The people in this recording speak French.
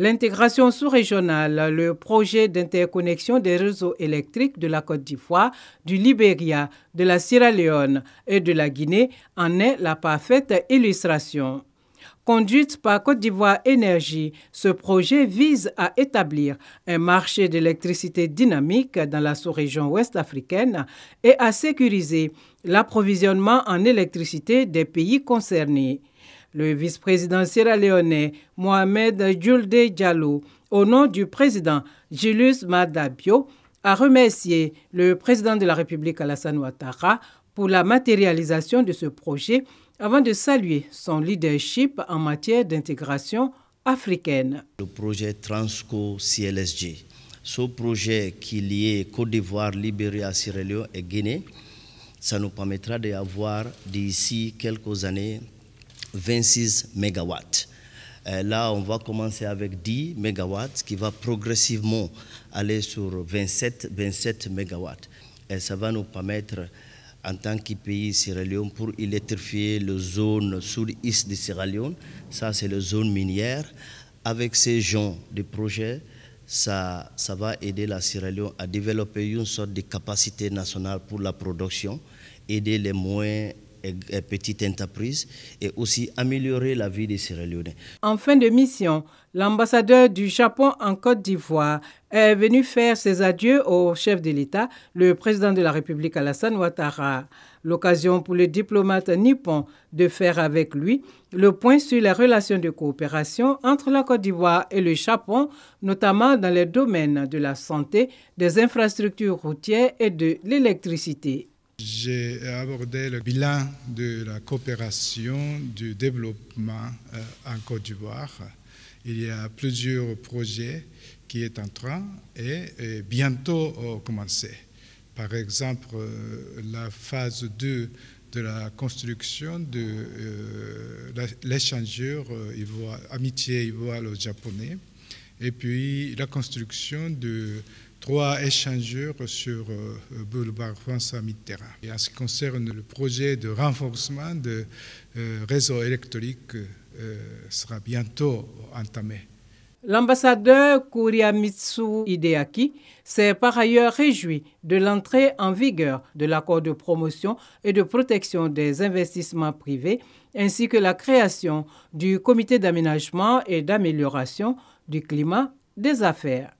L'intégration sous-régionale, le projet d'interconnexion des réseaux électriques de la Côte d'Ivoire, du Libéria, de la Sierra Leone et de la Guinée en est la parfaite illustration. Conduite par Côte d'Ivoire Énergie, ce projet vise à établir un marché d'électricité dynamique dans la sous-région ouest africaine et à sécuriser l'approvisionnement en électricité des pays concernés. Le vice-président sierra-léonais Mohamed Julde Diallo, au nom du président Julius Madabio, a remercié le président de la République Alassane Ouattara pour la matérialisation de ce projet avant de saluer son leadership en matière d'intégration africaine. Le projet Transco CLSG, ce projet qui lie Côte d'Ivoire, Libéria, Sierra Leone et Guinée, ça nous permettra d'avoir d'ici quelques années 26 mégawatts. Euh, là, on va commencer avec 10 mégawatts qui va progressivement aller sur 27, 27 mégawatts. Et ça va nous permettre, en tant que pays Sierra Leone, pour électrifier la zone sud-est de Sierra Leone, ça c'est la zone minière, avec ces gens de projets ça, ça va aider la Sierra Leone à développer une sorte de capacité nationale pour la production, aider les moins et, petites entreprises et aussi améliorer la vie des Sierra En fin de mission, l'ambassadeur du Japon en Côte d'Ivoire est venu faire ses adieux au chef de l'État, le président de la République Alassane Ouattara. L'occasion pour le diplomate nippon de faire avec lui le point sur les relations de coopération entre la Côte d'Ivoire et le Japon, notamment dans les domaines de la santé, des infrastructures routières et de l'électricité j'ai abordé le bilan de la coopération du développement euh, en Côte d'Ivoire. Il y a plusieurs projets qui est en train et, bientôt euh, commencer. Par exemple, euh, la phase 2 de la construction de l'échangeur amitié ivoire-japonais et puis la construction de trois échangeurs sur euh, euh, boulevard à Mitterrand. Et en ce qui concerne le projet de renforcement du euh, réseau électrique, sera bientôt entamé. L'ambassadeur Kuriamitsu Hideaki s'est par ailleurs réjoui de l'entrée en vigueur de l'accord de promotion et de protection des investissements privés, ainsi que la création du comité d'aménagement et d'amélioration du climat des affaires.